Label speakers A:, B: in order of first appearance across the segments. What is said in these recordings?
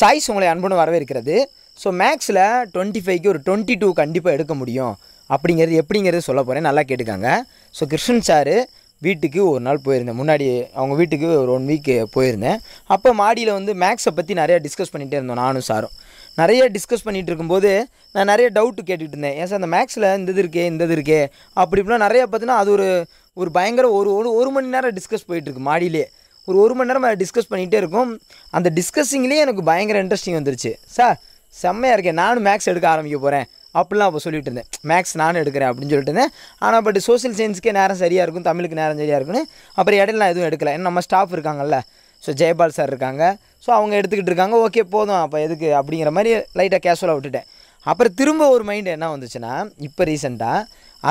A: choice உங்களை அன்புடன் வரவேற்கிறது ஸோ மேக்ஸில் டுவெண்ட்டி ஃபைவ்க்கு ஒரு டுவெண்ட்டி டூ கண்டிப்பாக எடுக்க முடியும் அப்படிங்கிறது எப்படிங்கிறது சொல்ல போகிறேன் நல்லா கேட்டுக்காங்க ஸோ கிருஷ்ணன் சாரு வீட்டுக்கு ஒரு நாள் போயிருந்தேன் முன்னாடி அவங்க வீட்டுக்கு ஒரு ஒன் வீக்கு போயிருந்தேன் அப்போ மாடியில் வந்து மேக்ஸை பற்றி நிறையா டிஸ்கஸ் பண்ணிகிட்டே இருந்தோம் நானும் சாரும் நிறைய டிஸ்கஸ் பண்ணிகிட்டு இருக்கும்போது நான் நிறைய டவுட்டு கேட்டுகிட்டு இருந்தேன் ஏன் சார் அந்த மேக்ஸில் இந்த இது இருக்கே இந்த இது இருக்கே அப்படி இப்படிலாம் நிறையா பார்த்தீங்கன்னா அது ஒரு ஒரு பயங்கர ஒரு ஒரு ஒரு மணி நேரம் டிஸ்கஸ் போயிட்டுருக்கு மாடியிலே ஒரு ஒரு மணி நேரம் டிஸ்கஸ் பண்ணிகிட்டே இருக்கும் அந்த டிஸ்கஸிங்லேயே எனக்கு பயங்கர இன்ட்ரெஸ்டிங் வந்துருச்சு சார் செம்மையாக இருக்கேன் நானும் மேக்ஸ் எடுக்க ஆரம்பிக்க போகிறேன் அப்படிலாம் அப்போ சொல்லிட்டு இருந்தேன் மேக்ஸ் நானும் எடுக்கிறேன் அப்படின்னு சொல்லிட்டு இருந்தேன் ஆனால் பட் சோசியல் சயின்ஸுக்கே நேரம் சரியாக இருக்கும் தமிழுக்கு நேரம் சரியாக இருக்குன்னு அப்புறம் இடையில நான் எதுவும் எடுக்கல ஏன்னா நம்ம ஸ்டாஃப் இருக்காங்கல்ல ஸோ ஜெயபால் சார் இருக்காங்க ஸோ அவங்க எடுத்துக்கிட்டு இருக்காங்க ஓகே போதும் அப்போ எதுக்கு அப்படிங்கிற மாதிரி லைட்டாக கேஷுவலாக விட்டுட்டேன் அப்புறம் திரும்ப ஒரு மைண்டு என்ன வந்துச்சுன்னா இப்போ ரீசெண்டாக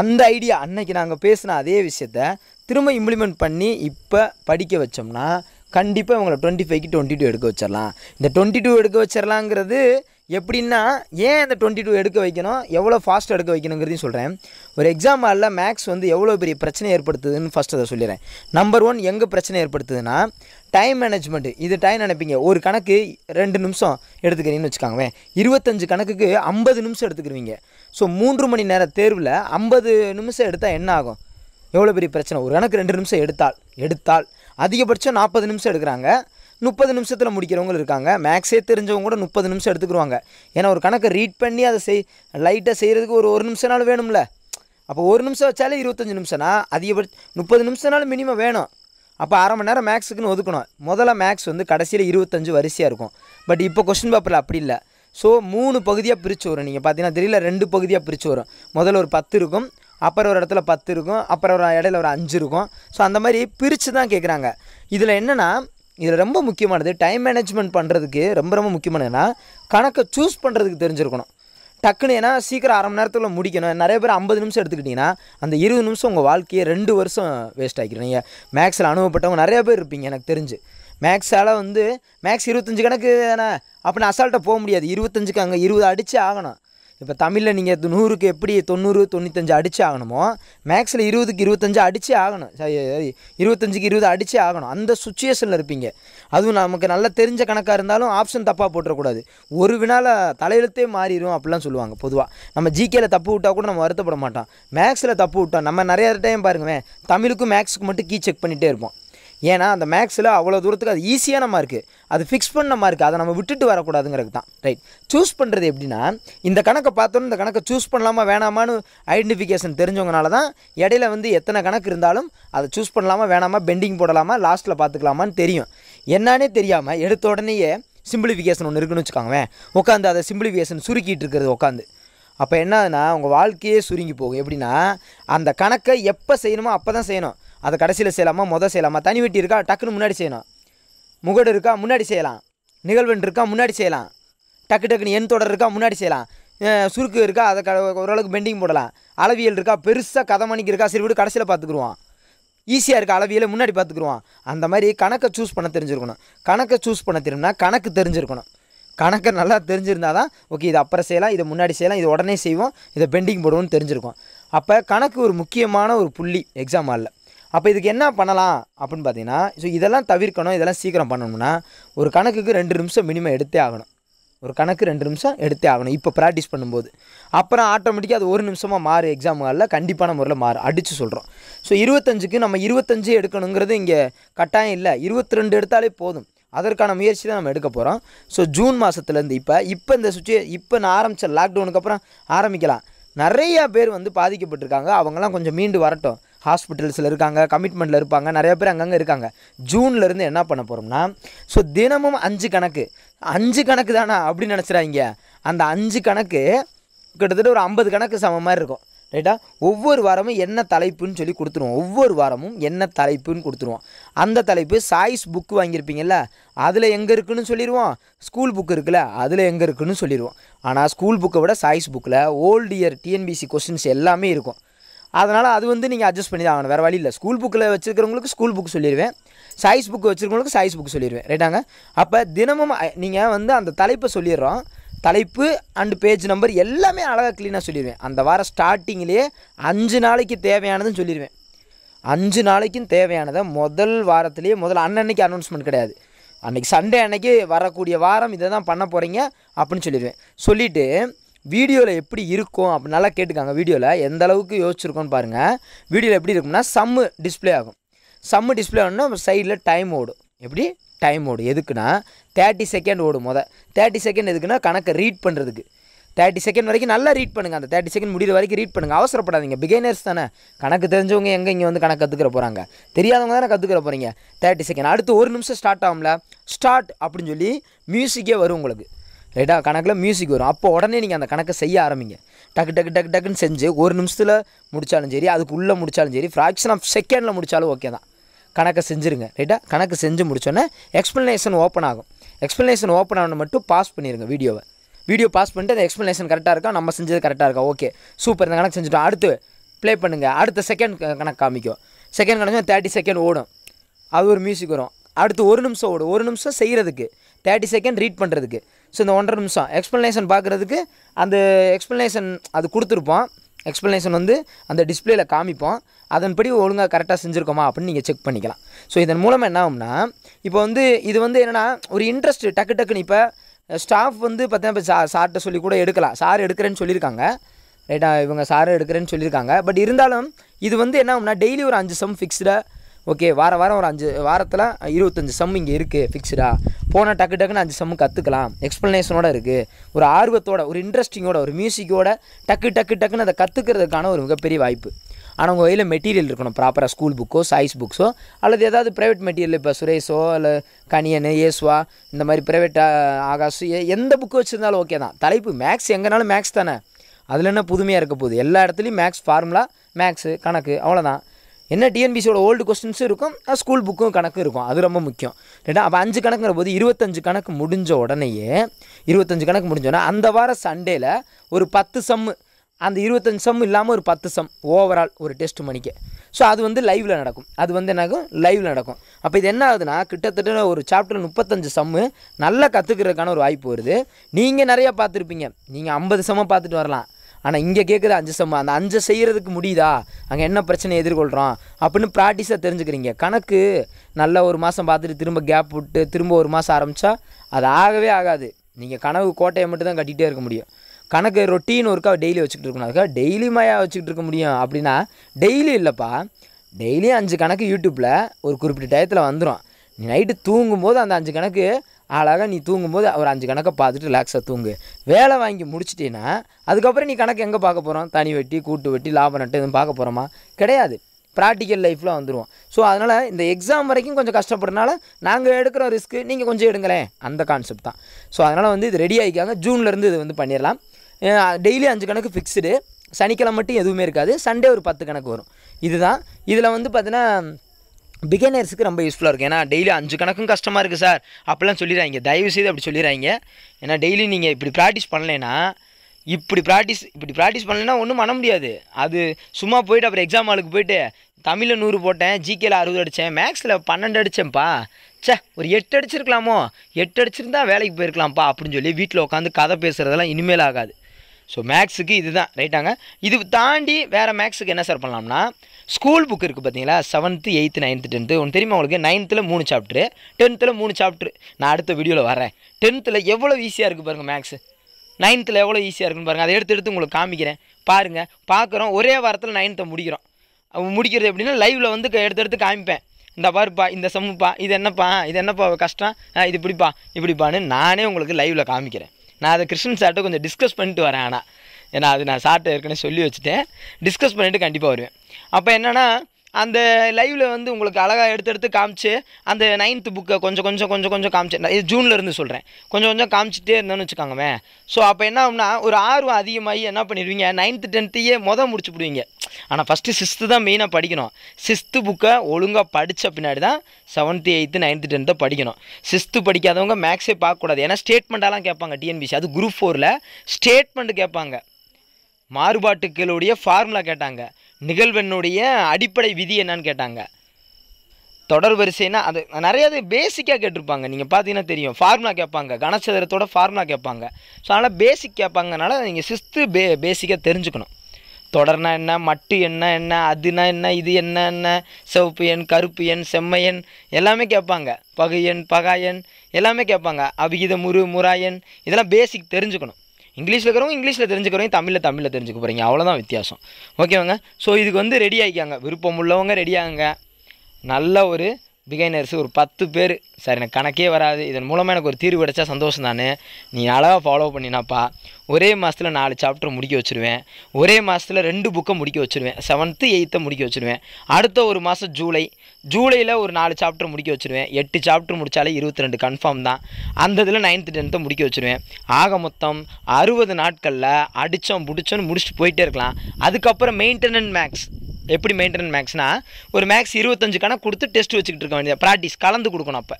A: அந்த ஐடியா அன்னைக்கு நாங்கள் பேசின அதே விஷயத்த திரும்ப இம்ப்ளிமெண்ட் பண்ணி இப்போ படிக்க வச்சோம்னா கண்டிப்பாக இவங்களை டுவெண்ட்டி ஃபைவ்க்கு டுவெண்ட்டி டூ எடுக்க வச்சிடலாம் இந்த டுவெண்ட்டி டூ எடுக்க வச்சிடலாங்கிறது எப்படின்னா ஏன் இந்த டுவெண்ட்டி டூ எடுக்க வைக்கணும் எவ்வளோ ஃபாஸ்ட்டு எடுக்க வைக்கணுங்கிறதையும் சொல்கிறேன் ஒரு எக்ஸாம் ஆளில் மேக்ஸ் வந்து எவ்வளோ பெரிய பிரச்சனை ஏற்படுத்துதுன்னு ஃபஸ்ட் அதை சொல்லிடுறேன் நம்பர் ஒன் எங்கே பிரச்சனை ஏற்படுத்துதுன்னா டைம் மேனேஜ்மெண்ட் இது டைம் நினைப்பீங்க ஒரு கணக்கு ரெண்டு நிமிஷம் எடுத்துக்கிறீங்கன்னு வச்சுக்காங்கவேன் இருபத்தஞ்சு கணக்குக்கு ஐம்பது நிமிஷம் எடுத்துக்கிருவீங்க ஸோ மூன்று மணி நேரம் தேர்வில் ஐம்பது நிமிஷம் எடுத்தால் என்ன ஆகும் எவ்வளோ பெரிய பிரச்சனை ஒரு கணக்கு ரெண்டு நிமிஷம் எடுத்தால் எடுத்தால் அதிகபட்சம் நாற்பது நிமிஷம் எடுக்கிறாங்க முப்பது நிமிஷத்தில் முடிக்கிறவங்களும் இருக்காங்க மேக்ஸே தெரிஞ்சவங்க கூட முப்பது நிமிஷம் எடுத்துக்கிடுவாங்க ஏன்னா ஒரு கணக்கை ரீட் பண்ணி அதை செய் லைட்டாக செய்கிறதுக்கு ஒரு ஒரு நிமிஷம்னாலும் வேணும்ல அப்போ ஒரு நிமிஷம் வச்சாலே இருபத்தஞ்சி நிமிஷம்னா அதிகபட்சம் முப்பது நிமிஷம்னாலும் மினிமம் வேணும் அப்போ அரை மணி நேரம் மேக்ஸுக்குன்னு ஒதுக்கணும் முதல்ல மேக்ஸ் வந்து கடைசியில் இருபத்தஞ்சு வரிசையாக இருக்கும் பட் இப்போ கொஸ்டின் பேப்பரில் அப்படி இல்லை ஸோ மூணு பகுதியாக பிரித்து வரும் நீங்கள் பார்த்தீங்கன்னா தெரியல ரெண்டு பகுதியாக பிரித்து வரும் முதல்ல ஒரு பத்து இருக்கும் அப்புறம் ஒரு இடத்துல பத்து இருக்கும் அப்புறம் ஒரு இடையில ஒரு அஞ்சு இருக்கும் ஸோ அந்த மாதிரி பிரித்து தான் கேட்குறாங்க இதில் என்னென்னா இதில் ரொம்ப முக்கியமானது டைம் மேனேஜ்மெண்ட் பண்ணுறதுக்கு ரொம்ப ரொம்ப முக்கியமானதுன்னா கணக்கை சூஸ் பண்ணுறதுக்கு தெரிஞ்சிருக்கணும் டக்குன்னு ஏன்னா சீக்கிரம் அரை மணி நேரத்தில் முடிக்கணும் நிறைய பேர் ஐம்பது நிமிஷம் எடுத்துக்கிட்டிங்கன்னா அந்த இருபது நிமிஷம் உங்கள் வாழ்க்கையை ரெண்டு வருஷம் வேஸ்ட் ஆகிக்கிறீங்க மேக்ஸில் அனுபவப்பட்டவங்க நிறையா பேர் இருப்பீங்க எனக்கு தெரிஞ்சு மேக்ஸால் வந்து மேக்ஸ் இருபத்தஞ்சு கணக்கு தானே அப்படின்னு அசால்ட்டாக போக முடியாது இருபத்தஞ்சுக்கு அங்கே இருபது அடித்து ஆகணும் இப்போ தமிழில் நீங்கள் நூறுக்கு எப்படி தொண்ணூறு தொண்ணூத்தஞ்சு அடிச்சு ஆகணுமோ மேக்ஸில் இருபதுக்கு இருபத்தஞ்சு அடிச்சு ஆகணும் இருபத்தஞ்சுக்கு இருபது அடிச்சு ஆகணும் அந்த சுச்சுவேஷனில் இருப்பீங்க அதுவும் நமக்கு நல்லா தெரிஞ்ச கணக்காக இருந்தாலும் ஆப்ஷன் தப்பாக போட்டுறக்கூடாது ஒரு வினால் தலையெழுத்தே மாறிடும் அப்படிலாம் சொல்லுவாங்க பொதுவாக நம்ம ஜிகேயில் தப்பு விட்டால் கூட நம்ம வருத்தப்பட மாட்டோம் மேக்ஸில் தப்பு விட்டோம் நம்ம நிறையா டைம் பாருங்கள் தமிழுக்கும் மேக்ஸுக்கு மட்டும் கீ செக் பண்ணிகிட்டே இருப்போம் ஏன்னா அந்த மேக்ஸில் அவ்வளோ தூரத்துக்கு அது ஈஸியான இருக்குது அது ஃபிக்ஸ் பண்ண மார்க்கு அதை நம்ம விட்டுட்டு வரக்கூடாதுங்கிறது தான் ரைட் சூஸ் பண்ணுறது எப்படின்னா இந்த கணக்கை பார்த்தோன்னு இந்த கணக்கை சூஸ் பண்ணலாமா வேணாமான்னு ஐடென்டிஃபிகேஷன் தெரிஞ்சவங்கனால தான் இடையில வந்து எத்தனை கணக்கு இருந்தாலும் அதை சூஸ் பண்ணலாமா வேணாமா பெண்டிங் போடலாமா லாஸ்ட்டில் பார்த்துக்கலாமான்னு தெரியும் என்னன்னே தெரியாமல் எடுத்த உடனேயே சிம்பிளிஃபிகேஷன் ஒன்று இருக்குன்னு வச்சுக்காங்க உட்காந்து அதை சிம்பிளிஃபிகேஷன் சுருக்கிட்டு இருக்கிறது உட்காந்து அப்போ என்னதுன்னா உங்கள் வாழ்க்கையே சுருங்கி போகும் எப்படின்னா அந்த கணக்கை எப்போ செய்யணுமோ அப்போ தான் செய்யணும் அதை கடைசியில் செய்யலாமா மொதல் செய்யலாமா தனி வெட்டி இருக்கா டக்குன்னு முன்னாடி செய்யணும் முகடு இருக்கா முன்னாடி செய்யலாம் நிகழ்வெண் இருக்கா முன்னாடி செய்யலாம் டக்கு டக்குன்னு எண் தொடர் இருக்கா முன்னாடி செய்யலாம் சுருக்கு இருக்கா அதை க ஓரளவுக்கு பெண்டிங் போடலாம் அளவியல் இருக்கா பெருசாக கதை மணிக்கு இருக்கா சரி விட்டு கடைசியில் பார்த்துக்குருவான் ஈஸியாக இருக்க அளவியில் முன்னாடி பார்த்துக்குருவோம் அந்த மாதிரி கணக்கை சூஸ் பண்ண தெரிஞ்சிருக்கணும் கணக்கை சூஸ் பண்ண தெரியும்னா கணக்கு தெரிஞ்சிருக்கணும் கணக்கை நல்லா தெரிஞ்சிருந்தால் தான் ஓகே இது அப்புறம் செய்யலாம் இதை முன்னாடி செய்யலாம் இது உடனே செய்வோம் இதை பெண்டிங் போடுவோம்னு தெரிஞ்சிருக்கும் அப்போ கணக்கு ஒரு முக்கியமான ஒரு புள்ளி எக்ஸாம் ஹாலில் அப்போ இதுக்கு என்ன பண்ணலாம் அப்படின்னு பார்த்தீங்கன்னா ஸோ இதெல்லாம் தவிர்க்கணும் இதெல்லாம் சீக்கிரம் பண்ணணும்னா ஒரு கணக்குக்கு ரெண்டு நிமிஷம் மினிமம் எடுத்தே ஆகணும் ஒரு கணக்கு ரெண்டு நிமிஷம் எடுத்தே ஆகணும் இப்போ ப்ராக்டிஸ் பண்ணும்போது அப்புறம் ஆட்டோமேட்டிக்காக அது ஒரு நிமிஷமாக மாறு எக்ஸாம் ஹாலில் கண்டிப்பான முறையில் மாறு அடித்து சொல்கிறோம் ஸோ இருபத்தஞ்சுக்கு நம்ம இருபத்தஞ்சு எடுக்கணுங்கிறது இங்கே கட்டாயம் இல்லை இருபத்தி ரெண்டு எடுத்தாலே போதும் அதற்கான முயற்சி தான் நம்ம எடுக்க போகிறோம் ஸோ ஜூன் மாதத்துலேருந்து இப்போ இப்போ இந்த சுச்சுவே இப்போ நான் ஆரம்பித்த லாக்டவுனுக்கு அப்புறம் ஆரம்பிக்கலாம் நிறையா பேர் வந்து பாதிக்கப்பட்டிருக்காங்க அவங்களாம் கொஞ்சம் மீண்டு வரட்டும் ஹாஸ்பிட்டல்ஸில் இருக்காங்க கமிட்மெண்ட்டில் இருப்பாங்க நிறைய பேர் அங்கங்கே இருக்காங்க ஜூன்லேருந்து என்ன பண்ண போகிறோம்னா ஸோ தினமும் அஞ்சு கணக்கு அஞ்சு கணக்கு தானா அப்படின்னு நினச்சிடாங்க அந்த அஞ்சு கணக்கு கிட்டத்தட்ட ஒரு ஐம்பது கணக்கு சம மாதிரி இருக்கும் ரைட்டா ஒவ்வொரு வாரமும் என்ன தலைப்புன்னு சொல்லி கொடுத்துருவோம் ஒவ்வொரு வாரமும் என்ன தலைப்புன்னு கொடுத்துருவோம் அந்த தலைப்பு சாய்ஸ் புக்கு வாங்கியிருப்பீங்கல்ல அதில் எங்கே இருக்குன்னு சொல்லிடுவோம் ஸ்கூல் புக் இருக்குல்ல அதில் எங்கே இருக்குன்னு சொல்லிடுவோம் ஆனால் ஸ்கூல் புக்கை விட சாய்ஸ் புக்கில் ஓல்டு இயர் டிஎன்பிசி கொஸ்டின்ஸ் எல்லாமே இருக்கும் அதனால் அது வந்து நீங்கள் அட்ஜஸ்ட் பண்ணி தான் ஆகணும் வேறு வழி இல்லை ஸ்கூல் புக்கில் வச்சுருக்கிறவங்களுக்கு ஸ்கூல் புக் சொல்லிடுவேன் சைஸ் புக் வச்சுருக்கவங்களுக்கு சைஸ் புக் சொல்லிடுவேன் ரைட்டாங்க அப்போ தினமும் நீங்கள் வந்து அந்த தலைப்பை சொல்லிடுறோம் தலைப்பு அண்டு பேஜ் நம்பர் எல்லாமே அழகாக க்ளீனாக சொல்லிடுவேன் அந்த வாரம் ஸ்டார்டிங்லேயே அஞ்சு நாளைக்கு தேவையானதுன்னு சொல்லிடுவேன் அஞ்சு நாளைக்கும் தேவையானதை முதல் வாரத்துலேயே முதல் அன்னன்னைக்கு அனௌன்ஸ்மெண்ட் கிடையாது அன்றைக்கி சண்டே அன்னைக்கு வரக்கூடிய வாரம் இதை தான் பண்ண போகிறீங்க அப்படின்னு சொல்லிடுவேன் சொல்லிவிட்டு வீடியோவில் எப்படி இருக்கும் அப்படி நல்லா கேட்டுக்காங்க வீடியோவில் எந்த அளவுக்கு யோசிச்சிருக்கோன்னு பாருங்கள் வீடியோவில் எப்படி இருக்கும்னா சம்மு டிஸ்பிளே ஆகும் சம்மு டிஸ்பிளே ஆகணும்னா சைடில் டைம் ஓடும் எப்படி டைம் ஓடும் எதுக்குன்னா தேர்ட்டி செகண்ட் ஓடும் மொதல் தேர்ட்டி செகண்ட் எதுக்குன்னா கணக்கை ரீட் பண்ணுறதுக்கு தேர்ட்டி செகண்ட் வரைக்கும் நல்லா ரீட் பண்ணுங்கள் அந்த தேர்ட்டி செகண்ட் முடிகிற வரைக்கும் ரீட் பண்ணுங்கள் அவசரப்படாதீங்க பிகேனர்ஸ் தானே கணக்கு தெரிஞ்சவங்க எங்கே இங்கே வந்து கணக்கு கற்றுக்கிற போகிறாங்க தெரியாதவங்க தானே கற்றுக்கிற போகிறீங்க தேர்ட்டி செகண்ட் அடுத்து ஒரு நிமிஷம் ஸ்டார்ட் ஆகும்ல ஸ்டார்ட் அப்படின்னு சொல்லி மியூசிக்கே வரும் உங்களுக்கு ரைட்டாக கணக்கில் மியூசிக் வரும் அப்போ உடனே நீங்கள் அந்த கணக்கை செய்ய ஆரம்பிங்க டக்கு டக்கு டக்கு டக்குன்னு செஞ்சு ஒரு நிமிஷத்தில் முடித்தாலும் சரி அதுக்குள்ளே முடித்தாலும் சரி ஃப்ராக்ஷன் ஆஃப் செகண்டில் முடித்தாலும் ஓகே தான் கணக்கை செஞ்சுருங்க ரைட்டாக கணக்கு செஞ்சு முடித்தோன்னே எக்ஸ்ப்ளனேஷன் ஓப்பன் ஆகும் எக்ஸ்ப்ளனேஷன் ஓப்பன் ஆகணும் மட்டும் பாஸ் பண்ணிடுங்க வீடியோவை வீடியோ பாஸ் பண்ணிட்டு அந்த எக்ஸ்ப்ளனேஷன் கரெக்டாக இருக்கா நம்ம செஞ்சது கரெக்டாக இருக்கா ஓகே சூப்பர் இந்த கணக்கு செஞ்சுட்டோம் அடுத்து ப்ளே பண்ணுங்கள் அடுத்த செகண்ட் கணக்கு காமிக்கும் செகண்ட் கணக்கு தேர்ட்டி செகண்ட் ஓடும் அது ஒரு மியூசிக் வரும் அடுத்து ஒரு நிமிஷம் ஓடும் ஒரு நிமிஷம் செய்கிறதுக்கு தேர்ட்டி செகண்ட் ரீட் பண்ணுறதுக்கு ஸோ இந்த ஒன்றரை நிமிஷம் எக்ஸ்ப்ளனேஷன் பார்க்குறதுக்கு அந்த எக்ஸ்ப்ளனேஷன் அது கொடுத்துருப்போம் எக்ஸ்ப்ளனேஷன் வந்து அந்த டிஸ்பிளேயில் காமிப்போம் அதன்படி ஒழுங்காக கரெக்டாக செஞ்சுருக்கோமா அப்படின்னு நீங்கள் செக் பண்ணிக்கலாம் ஸோ இதன் மூலமாக என்ன ஆகும்னா இப்போ வந்து இது வந்து என்னென்னா ஒரு இன்ட்ரெஸ்ட் டக்கு டக்குன்னு இப்போ ஸ்டாஃப் வந்து பார்த்தீங்கன்னா இப்போ சா சார்கிட்ட சொல்லி கூட எடுக்கலாம் சார் எடுக்கிறேன்னு சொல்லியிருக்காங்க ரைட்டா இவங்க சார் எடுக்கிறேன்னு சொல்லியிருக்காங்க பட் இருந்தாலும் இது வந்து என்ன ஆகும்னா டெய்லி ஒரு அஞ்சு சம் ஃபிக்ஸ்டாக ஓகே வார வாரம் ஒரு அஞ்சு வாரத்தில் இருபத்தஞ்சு சம் இங்கே இருக்குது ஃபிக்ஸ்டாக போனால் டக்கு டக்குன்னு அஞ்சு சம்மு கற்றுக்கலாம் எக்ஸ்ப்ளனேஷனோட இருக்குது ஒரு ஆர்வத்தோட ஒரு இன்ட்ரெஸ்டிங்கோட ஒரு மியூசிக்கோட டக்கு டக்கு டக்குன்னு அதை கற்றுக்கிறதுக்கான ஒரு மிகப்பெரிய வாய்ப்பு ஆனால் உங்கள் கையில் மெட்டீரியல் இருக்கணும் ப்ராப்பராக ஸ்கூல் புக்கோ சைஸ் புக்ஸோ அல்லது ஏதாவது ப்ரைவேட் மெட்டீரியல் இப்போ சுரேஷோ இல்லை கனியன் ஏசுவா இந்த மாதிரி ப்ரைவேட் ஆகாஷ் எந்த புக்கு வச்சுருந்தாலும் ஓகே தான் தலைப்பு மேக்ஸ் எங்கேனாலும் மேக்ஸ் தானே அதில் என்ன புதுமையாக இருக்க போகுது எல்லா இடத்துலையும் மேக்ஸ் ஃபார்முலா மேக்ஸு கணக்கு அவ்வளோதான் என்ன டிஎன்பிசியோட ஓல்டு கொஸ்டின்ஸும் இருக்கும் ஸ்கூல் புக்கும் கணக்கு இருக்கும் அது ரொம்ப முக்கியம் ரெண்டா அப்போ அஞ்சு கணக்குங்கிற போது இருபத்தஞ்சு கணக்கு முடிஞ்ச உடனேயே இருபத்தஞ்சு கணக்கு முடிஞ்சோடனே அந்த வார சண்டேயில் ஒரு பத்து சம்மு அந்த இருபத்தஞ்சு சம் இல்லாமல் ஒரு பத்து சம் ஓவரால் ஒரு டெஸ்ட் மணிக்கு ஸோ அது வந்து லைவில் நடக்கும் அது வந்து என்னாகும் லைவில் நடக்கும் அப்போ இது என்ன ஆகுதுன்னா கிட்டத்தட்ட ஒரு சாப்டர் முப்பத்தஞ்சு சம்மு நல்லா கற்றுக்கிறதுக்கான ஒரு வாய்ப்பு வருது நீங்கள் நிறையா பார்த்துருப்பீங்க நீங்கள் ஐம்பது சம்மை பார்த்துட்டு வரலாம் ஆனால் இங்கே கேட்குற அஞ்சு சம்ம அந்த அஞ்சை செய்கிறதுக்கு முடியுதா அங்கே என்ன பிரச்சனை எதிர்கொள்கிறோம் அப்படின்னு ப்ராக்டிஸாக தெரிஞ்சுக்கிறீங்க கணக்கு நல்லா ஒரு மாதம் பார்த்துட்டு திரும்ப கேப் விட்டு திரும்ப ஒரு மாதம் ஆரம்பித்தா அது ஆகவே ஆகாது நீங்கள் கனவு கோட்டையை மட்டும் தான் கட்டிகிட்டே இருக்க முடியும் கணக்கு ரொட்டீன் ஒர்க்காக டெய்லி வச்சுக்கிட்டு இருக்கணும் அதுக்காக டெய்லியுமாயா வச்சுக்கிட்டு இருக்க முடியும் அப்படின்னா டெய்லி இல்லைப்பா டெய்லியும் அஞ்சு கணக்கு யூடியூப்பில் ஒரு குறிப்பிட்ட டயத்தில் வந்துடும் நீ நைட்டு தூங்கும்போது அந்த அஞ்சு கணக்கு அழகாக நீ தூங்கும்போது ஒரு அஞ்சு கணக்கை பார்த்துட்டு ரிலாக்ஸாக தூங்கு வேலை வாங்கி முடிச்சிட்டின்னா அதுக்கப்புறம் நீ கணக்கு எங்கே பார்க்க போகிறோம் தனி வெட்டி கூட்டு வெட்டி லாபம் நட்டு எதுவும் பார்க்க போகிறோமா கிடையாது ப்ராக்டிக்கல் லைஃப்பில் வந்துடுவோம் ஸோ அதனால் இந்த எக்ஸாம் வரைக்கும் கொஞ்சம் கஷ்டப்படுறனால நாங்கள் எடுக்கிற ரிஸ்க்கு நீங்கள் கொஞ்சம் எடுங்களேன் அந்த கான்செப்ட் தான் ஸோ அதனால் வந்து இது ரெடி ஆகிக்காங்க ஜூன்லேருந்து இது வந்து பண்ணிடலாம் டெய்லி அஞ்சு கணக்கு ஃபிக்ஸ்டு சனிக்கிழமை மட்டும் எதுவுமே இருக்காது சண்டே ஒரு பத்து கணக்கு வரும் இதுதான் இதில் வந்து பார்த்தீங்கன்னா பிகினர்ஸுக்கு ரொம்ப யூஸ்ஃபுல்லாக இருக்கும் ஏன்னா டெய்லி அஞ்சு கணக்கும் கஷ்டமாக இருக்குது சார் அப்படிலாம் சொல்லிடுறாங்க தயவு செய்து அப்படி சொல்லிடுறாங்க ஏன்னா டெய்லி நீங்கள் இப்படி ப்ராக்டிஸ் பண்ணலைன்னா இப்படி ப்ராக்டிஸ் இப்படி ப்ராக்டிஸ் பண்ணலைன்னா ஒன்றும் பண்ண முடியாது அது சும்மா போயிட்டு அப்புறம் எக்ஸாம் ஆளுக்கு போயிட்டு தமிழில் நூறு போட்டேன் ஜிகேல அறுபது அடித்தேன் மேக்ஸில் பன்னெண்டு அடித்தேன்ப்பா சே ஒரு எட்டு அடிச்சிருக்கலாமோ எட்டு அடிச்சிருந்தா வேலைக்கு போயிருக்கலாம்ப்பா அப்படின்னு சொல்லி வீட்டில் உட்காந்து கதை பேசுகிறதெல்லாம் இனிமேல் ஆகாது ஸோ மேக்ஸுக்கு இதுதான் ரைட்டாங்க இது தாண்டி வேறு மேக்ஸுக்கு என்ன சார் பண்ணலாம்னா ஸ்கூல் புக் இருக்குது பார்த்தீங்களா செவன்த்து எயித்து நைன்த்து டென்த்து ஒன்று தெரியுமா உங்களுக்கு நைன்த்தில் மூணு சாப்ட்ரு டென்த்தில் மூணு சாப்ட்ரு நான் அடுத்த வீடியோவில் வரேன் டென்த்தில் எவ்வளோ ஈஸியாக இருக்குது பாருங்கள் மேக்ஸு நைன்த்தில் எவ்வளோ ஈஸியாக இருக்குன்னு பாருங்கள் அதை எடுத்து எடுத்து உங்களுக்கு காமிக்கிறேன் பாருங்கள் பார்க்குறோம் ஒரே வாரத்தில் நைன்த்தை முடிக்கிறோம் முடிக்கிறது எப்படின்னா லைவில் வந்து எடுத்து எடுத்து காமிப்பேன் இந்த பாருப்பா இந்த சம்முப்பா இது என்னப்பா இது என்னப்பா கஷ்டம் இது இப்படிப்பா இப்படிப்பான்னு நானே உங்களுக்கு லைவில் காமிக்கிறேன் நான் அதை கிருஷ்ணன் சார்ட்டை கொஞ்சம் டிஸ்கஸ் பண்ணிட்டு வரேன் ஆனால் ஏன்னா அது நான் சார்ட்டை ஏற்கனவே சொல்லி வச்சுட்டேன் டிஸ்கஸ் பண்ணிவிட்டு கண்டிப்பாக வருவேன் அப்போ என்னென்னா அந்த லைவில் வந்து உங்களுக்கு அழகாக எடுத்து எடுத்து காமிச்சு அந்த நைன்த்து புக்கை கொஞ்சம் கொஞ்சம் கொஞ்சம் கொஞ்சம் காமிச்சு இது ஜூனில் இருந்து சொல்கிறேன் கொஞ்சம் கொஞ்சம் காமிச்சிட்டே இருந்தோன்னு வச்சுக்காங்கமே ஸோ அப்போ என்ன ஆகும்னா ஒரு ஆர்வம் அதிகமாகி என்ன பண்ணிடுவீங்க நைன்த்து டென்த்தையே மொதல் முடிச்சு விடுவீங்க ஆனால் ஃபஸ்ட்டு சிக்ஸ்த்து தான் மெயினாக படிக்கணும் சிக்ஸ்த்து புக்கை ஒழுங்காக படித்த பின்னாடி தான் செவன்த்து எயித்து நைன்த்து டென்த்தை படிக்கணும் சிக்ஸ்த்து படிக்காதவங்க மேக்ஸே பார்க்கக்கூடாது ஏன்னா ஸ்டேட்மெண்ட்டாலாம் கேட்பாங்க டிஎன்பிசி அது குரூப் ஃபோரில் ஸ்டேட்மெண்ட்டு கேட்பாங்க மாறுபாட்டுக்களுடைய ஃபார்முலா கேட்டாங்க நிகழ்வெண்ணுடைய அடிப்படை விதி என்னன்னு கேட்டாங்க தொடர் வரிசைனா அது நிறைய இது பேசிக்காக கேட்டிருப்பாங்க நீங்கள் பார்த்தீங்கன்னா தெரியும் ஃபார்முலா கேட்பாங்க கனச்சதுரத்தோட ஃபார்முலா கேட்பாங்க ஸோ அதனால் பேசிக் கேட்பாங்கனால நீங்கள் சிஸ்து பே பேசிக்காக தெரிஞ்சுக்கணும் தொடர்னா என்ன மட்டு என்ன என்ன அதுனா என்ன இது என்ன என்ன சிவப்பு எண் கருப்பு எண் செம்மையன் எல்லாமே கேட்பாங்க பகையன் பகாயன் எல்லாமே கேட்பாங்க அபிகித முரு முராயன் இதெல்லாம் பேசிக் தெரிஞ்சுக்கணும் இங்கிலீஷில் இருக்கிறவங்க இங்கிலீஷில் தெரிஞ்சுக்கிறவங்க தமிழில் தமிழில் தெரிஞ்சுக்க போகிறீங்க அவ்வளோதான் வித்தியாசம் ஓகேவாங்க ஸோ இதுக்கு வந்து ரெடி ஆகிக்காங்க விருப்பம் உள்ளவங்க ரெடி ஆகுங்க நல்ல ஒரு பிகைனர்ஸ் ஒரு பத்து பேர் சார் எனக்கு கணக்கே வராது இதன் மூலமாக எனக்கு ஒரு தீர்வு கிடச்சா சந்தோஷம் தானே நீ அழகாக ஃபாலோ பண்ணினாப்பா ஒரே மாதத்தில் நாலு சாப்டர் முடிக்க வச்சுருவேன் ஒரே மாதத்தில் ரெண்டு புக்கை முடிக்க வச்சுருவேன் செவன்த்து எயித்தை முடிக்க வச்சுருவேன் அடுத்த ஒரு மாதம் ஜூலை ஜூலையில் ஒரு நாலு சாப்டர் முடிக்க வச்சுருவேன் எட்டு சாப்டர் முடித்தாலே இருபத்தி ரெண்டு கன்ஃபார்ம் தான் அந்த இதில் நைன்த்து டென்த்தை முடிக்க வச்சுருவேன் ஆக மொத்தம் அறுபது நாட்களில் அடித்தோம் பிடிச்சோன்னு முடிச்சுட்டு போயிட்டே இருக்கலாம் அதுக்கப்புறம் மெயின்டெனன்ஸ் மேக்ஸ் எப்படி மெயின்டெனன் மேக்ஸ்னால் ஒரு மேக்ஸ் இருபத்தஞ்சு கணக்கு கொடுத்து டெஸ்ட் வச்சுக்கிட்டு இருக்க வேண்டியது ப்ராக்டிஸ் கலந்து கொடுக்கணும் அப்போ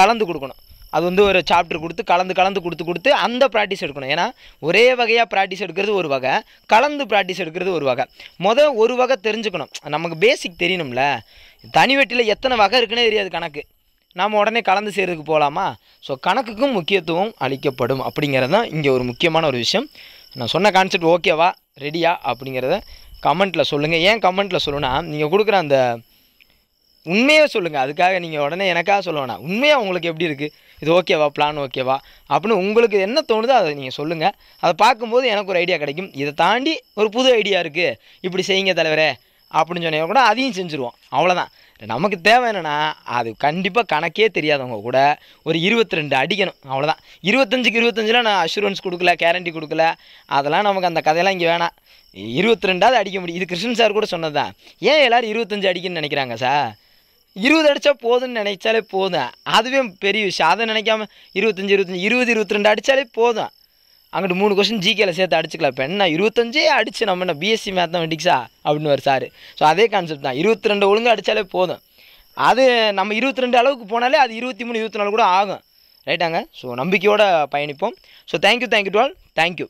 A: கலந்து கொடுக்கணும் அது வந்து ஒரு சாப்டர் கொடுத்து கலந்து கலந்து கொடுத்து கொடுத்து அந்த ப்ராக்டிஸ் எடுக்கணும் ஏன்னா ஒரே வகையாக ப்ராக்டிஸ் எடுக்கிறது ஒரு வகை கலந்து ப்ராக்டிஸ் எடுக்கிறது ஒரு வகை மொதல் ஒரு வகை தெரிஞ்சுக்கணும் நமக்கு பேசிக் தெரியணும்ல தனி வெட்டியில் எத்தனை வகை இருக்குன்னே தெரியாது கணக்கு நாம் உடனே கலந்து செய்கிறதுக்கு போகலாமா ஸோ கணக்குக்கும் முக்கியத்துவம் அளிக்கப்படும் அப்படிங்கிறது தான் இங்கே ஒரு முக்கியமான ஒரு விஷயம் நான் சொன்ன கான்செப்ட் ஓகேவா ரெடியா அப்படிங்கிறத கமெண்ட்டில் சொல்லுங்கள் ஏன் கமெண்ட்டில் சொல்லுன்னா நீங்கள் கொடுக்குற அந்த உண்மையை சொல்லுங்கள் அதுக்காக நீங்கள் உடனே எனக்காக சொல்லுவேண்ணா உண்மையாக உங்களுக்கு எப்படி இருக்குது இது ஓகேவா பிளான் ஓகேவா அப்படின்னு உங்களுக்கு என்ன தோணுதோ அதை நீங்கள் சொல்லுங்கள் அதை பார்க்கும்போது எனக்கு ஒரு ஐடியா கிடைக்கும் இதை தாண்டி ஒரு புது ஐடியா இருக்குது இப்படி செய்யுங்க தலைவரே அப்படின்னு சொன்னால் கூட அதையும் செஞ்சுருவோம் அவ்வளோதான் நமக்கு தேவை என்னென்னா அது கண்டிப்பாக கணக்கே தெரியாதவங்க கூட ஒரு இருபத்தி ரெண்டு அடிக்கணும் அவ்வளோதான் இருபத்தஞ்சுக்கு இருபத்தஞ்சில் நான் அஷூரன்ஸ் கொடுக்கல கேரண்டி கொடுக்கல அதெல்லாம் நமக்கு அந்த கதையெல்லாம் இங்கே வேணாம் இருபத்தி ரெண்டாவது அடிக்க முடியும் இது கிருஷ்ணன் சார் கூட சொன்னது தான் ஏன் எல்லோரும் இருபத்தஞ்சு அடிக்குன்னு நினைக்கிறாங்க சார் இருபது அடித்தா போதும்னு நினைச்சாலே போதும் அதுவே பெரிய விஷயம் அதை நினைக்காம இருபத்தஞ்சி இருபத்தஞ்சி இருபது இருபத்தி ரெண்டு அடித்தாலே போதும் அங்கிட்டு மூணு கொஸ்டின் ஜிகேல சேர்த்து அடிச்சுக்கலாம் இப்போ என்ன இருபத்தஞ்சே அடிச்சு நம்ம என்ன பிஎஸ்சி மேத்தமெட்டிக்ஸா அப்படின்னு ஒரு சார் ஸோ அதே கான்செப்ட் தான் இருபத்தி ரெண்டு ஒழுங்காக அடித்தாலே போதும் அது நம்ம இருபத்தி ரெண்டு அளவுக்கு போனாலே அது இருபத்தி மூணு இருபத்தி நாலு கூட ஆகும் ரைட்டாங்க ஸோ நம்பிக்கையோடு பயணிப்போம் ஸோ தேங்க்யூ தேங்க்யூ டுவெல் தேங்க்யூ